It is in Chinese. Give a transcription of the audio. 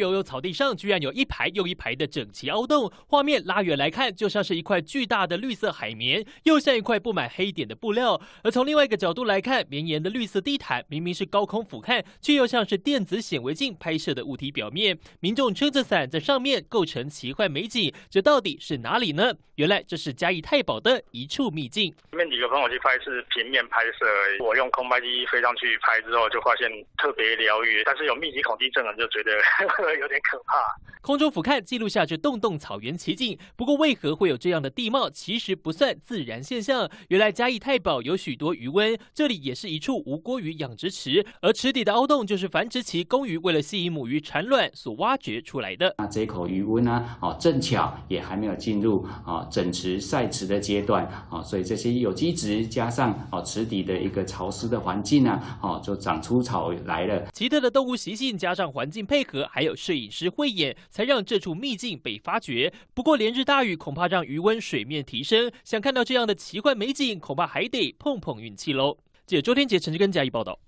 悠油草地上居然有一排又一排的整齐凹洞，画面拉远来看，就像是一块巨大的绿色海绵，又像一块布满黑点的布料。而从另外一个角度来看，绵延的绿色地毯明明是高空俯瞰，却又像是电子显微镜拍摄的物体表面。民众撑着伞在上面构成奇幻美景，这到底是哪里呢？原来这是嘉义太保的一处秘境。前面几个朋友去拍是平面拍摄，而已，我用空拍机飞上去拍之后，就发现特别疗愈。但是有密集恐惧症的就觉得。有点可怕。空中俯瞰，记录下这洞洞草原奇景。不过，为何会有这样的地貌？其实不算自然现象。原来嘉义太保有许多鱼温，这里也是一处无锅鱼养殖池，而池底的凹洞就是繁殖期公鱼为了吸引母鱼产卵所挖掘出来的。那这口鱼温呢？哦，正巧也还没有进入啊整池晒池的阶段哦，所以这些有机质加上哦池底的一个潮湿的环境呢，哦就长出草来了。奇特的动物习性加上环境配合，还有。摄影师慧眼才让这处秘境被发掘。不过连日大雨恐怕让余温水面提升，想看到这样的奇幻美景，恐怕还得碰碰运气喽。记者周天杰、陈志根、加以报道。